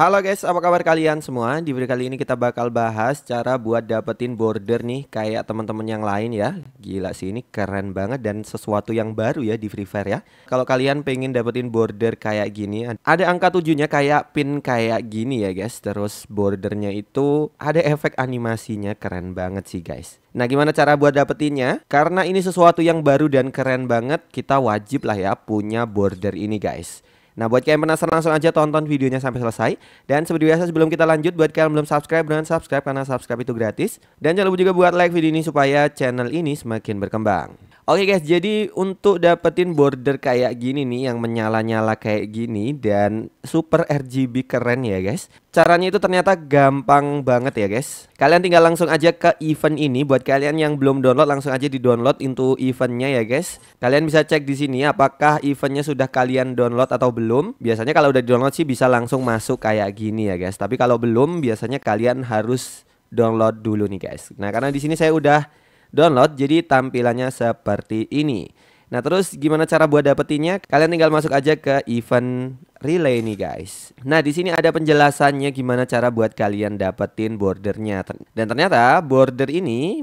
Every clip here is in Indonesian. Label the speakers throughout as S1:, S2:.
S1: Halo guys, apa kabar kalian semua? Di video kali ini kita bakal bahas cara buat dapetin border nih kayak teman-teman yang lain ya. Gila sih ini keren banget dan sesuatu yang baru ya di Free Fire ya. Kalau kalian pengen dapetin border kayak gini, ada angka tujuhnya kayak pin kayak gini ya guys. Terus bordernya itu ada efek animasinya keren banget sih guys. Nah gimana cara buat dapetinnya? Karena ini sesuatu yang baru dan keren banget, kita wajib lah ya punya border ini guys. Nah buat kalian penasaran langsung aja tonton videonya sampai selesai. Dan seperti biasa sebelum kita lanjut buat kalian belum subscribe dan subscribe karena subscribe itu gratis. Dan jangan lupa juga buat like video ini supaya channel ini semakin berkembang. Oke okay guys, jadi untuk dapetin border kayak gini nih yang menyala-nyala kayak gini dan super RGB keren ya guys. Caranya itu ternyata gampang banget ya guys. Kalian tinggal langsung aja ke event ini buat kalian yang belum download langsung aja di-download untuk eventnya ya guys. Kalian bisa cek di sini apakah eventnya sudah kalian download atau belum. Biasanya kalau udah di-download sih bisa langsung masuk kayak gini ya guys. Tapi kalau belum biasanya kalian harus download dulu nih guys. Nah, karena di sini saya udah download jadi tampilannya seperti ini. Nah terus gimana cara buat dapetinnya? Kalian tinggal masuk aja ke event relay nih guys. Nah di sini ada penjelasannya gimana cara buat kalian dapetin bordernya. Dan ternyata border ini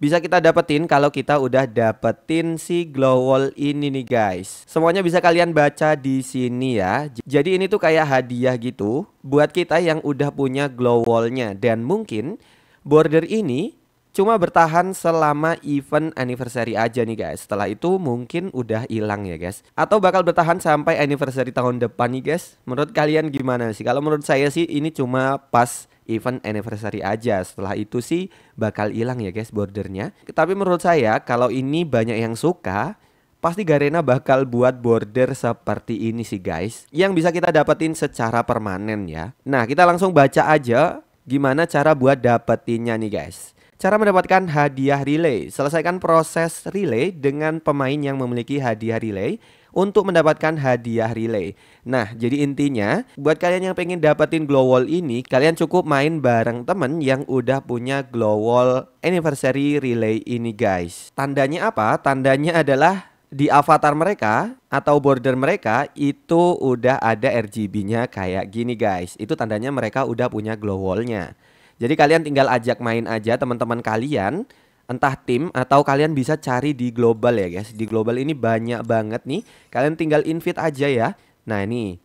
S1: bisa kita dapetin kalau kita udah dapetin si glow wall ini nih guys. Semuanya bisa kalian baca di sini ya. Jadi ini tuh kayak hadiah gitu buat kita yang udah punya glow wallnya dan mungkin border ini cuma bertahan selama event anniversary aja nih guys. Setelah itu mungkin udah hilang ya guys. Atau bakal bertahan sampai anniversary tahun depan nih guys. Menurut kalian gimana sih? Kalau menurut saya sih ini cuma pas event anniversary aja. Setelah itu sih bakal hilang ya guys bordernya. Tapi menurut saya kalau ini banyak yang suka, pasti Garena bakal buat border seperti ini sih guys yang bisa kita dapetin secara permanen ya. Nah, kita langsung baca aja gimana cara buat dapetinnya nih guys. Cara mendapatkan hadiah relay. Selesaikan proses relay dengan pemain yang memiliki hadiah relay untuk mendapatkan hadiah relay. Nah, jadi intinya buat kalian yang pengen dapetin glow wall ini, kalian cukup main bareng temen yang udah punya glow wall anniversary relay ini guys. Tandanya apa? Tandanya adalah di avatar mereka atau border mereka itu udah ada RGB-nya kayak gini guys. Itu tandanya mereka udah punya glow wall-nya. Jadi kalian tinggal ajak main aja teman-teman kalian entah tim atau kalian bisa cari di global ya guys. Di global ini banyak banget nih. Kalian tinggal invite aja ya. Nah, ini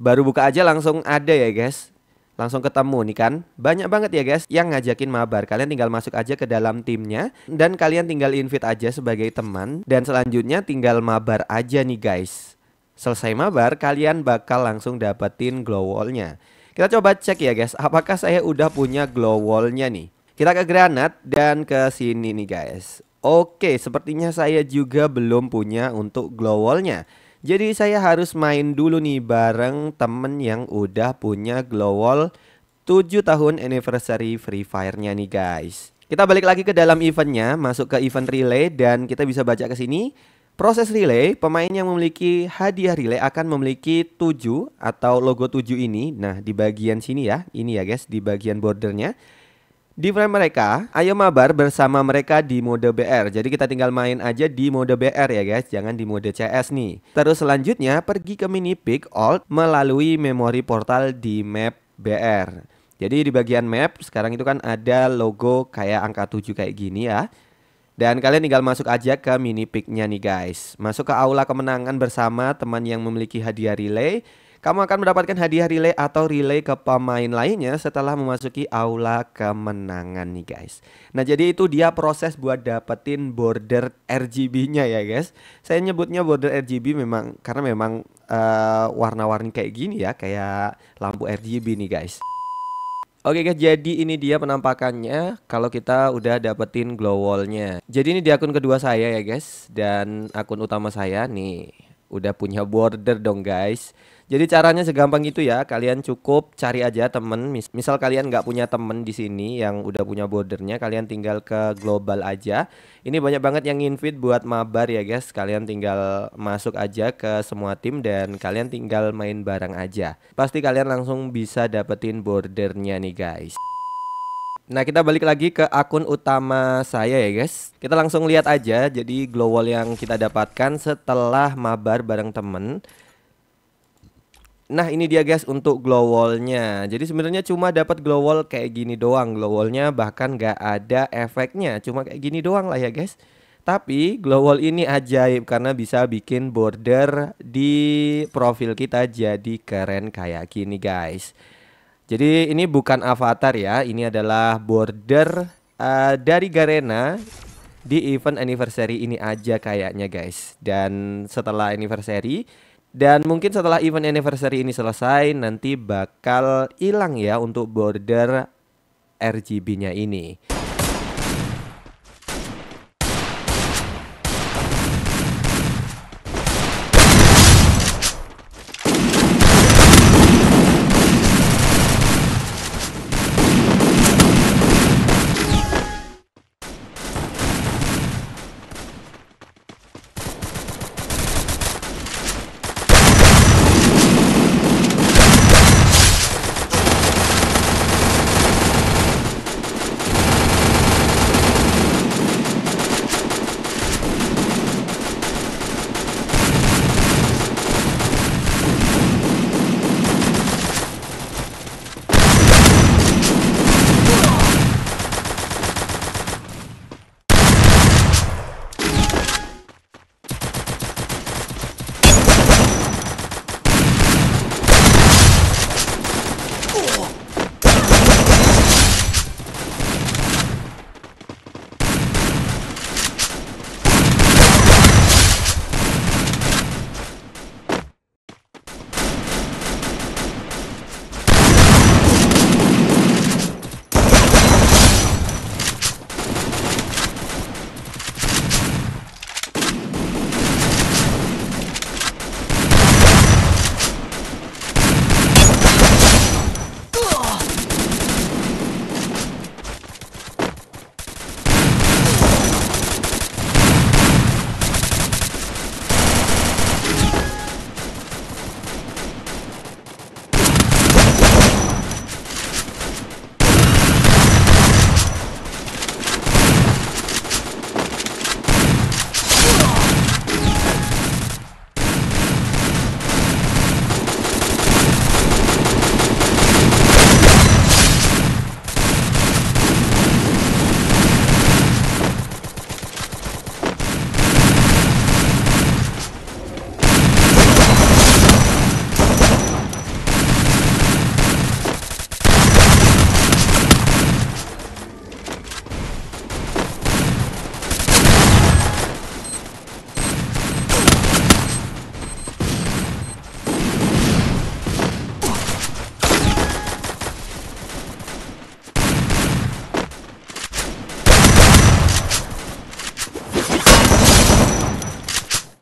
S1: baru buka aja langsung ada ya guys. Langsung ketemu nih kan. Banyak banget ya guys yang ngajakin mabar. Kalian tinggal masuk aja ke dalam timnya dan kalian tinggal invite aja sebagai teman dan selanjutnya tinggal mabar aja nih guys. Selesai mabar, kalian bakal langsung dapetin glow wall kita coba cek ya guys, apakah saya udah punya glow wallnya nih. Kita ke granat dan ke sini nih guys. Oke, sepertinya saya juga belum punya untuk glow wallnya. Jadi saya harus main dulu nih bareng temen yang udah punya glow wall 7 tahun anniversary Free Fire-nya nih guys. Kita balik lagi ke dalam eventnya, masuk ke event relay dan kita bisa baca ke sini. Proses relay, pemain yang memiliki hadiah relay akan memiliki 7 atau logo 7 ini. Nah, di bagian sini ya, ini ya guys, di bagian bordernya. Di frame mereka, ayo mabar bersama mereka di mode BR. Jadi kita tinggal main aja di mode BR ya guys, jangan di mode CS nih. Terus selanjutnya, pergi ke mini pick alt melalui memori portal di map BR. Jadi di bagian map, sekarang itu kan ada logo kayak angka 7 kayak gini ya. Dan kalian tinggal masuk aja ke mini picknya nih guys. Masuk ke aula kemenangan bersama teman yang memiliki hadiah relay. Kamu akan mendapatkan hadiah relay atau relay ke pemain lainnya setelah memasuki aula kemenangan nih guys. Nah jadi itu dia proses buat dapetin border RGB-nya ya guys. Saya nyebutnya border RGB memang karena memang uh, warna-warni kayak gini ya, kayak lampu RGB nih guys. Oke guys, jadi ini dia penampakannya kalau kita udah dapetin glow wallnya. Jadi ini di akun kedua saya ya guys, dan akun utama saya nih udah punya border dong guys. Jadi caranya segampang itu ya. Kalian cukup cari aja temen. misal kalian nggak punya temen di sini yang udah punya bordernya, kalian tinggal ke global aja. Ini banyak banget yang invite buat mabar ya guys. Kalian tinggal masuk aja ke semua tim dan kalian tinggal main bareng aja. Pasti kalian langsung bisa dapetin bordernya nih guys. Nah kita balik lagi ke akun utama saya ya guys Kita langsung lihat aja jadi glow wall yang kita dapatkan setelah mabar bareng temen Nah ini dia guys untuk glow wallnya Jadi sebenarnya cuma dapat glow wall kayak gini doang Glow wallnya bahkan gak ada efeknya Cuma kayak gini doang lah ya guys Tapi glow wall ini ajaib karena bisa bikin border di profil kita jadi keren kayak gini guys jadi ini bukan avatar ya, ini adalah border uh, dari Garena di event anniversary ini aja kayaknya guys. Dan setelah anniversary dan mungkin setelah event anniversary ini selesai nanti bakal hilang ya untuk border RGB-nya ini.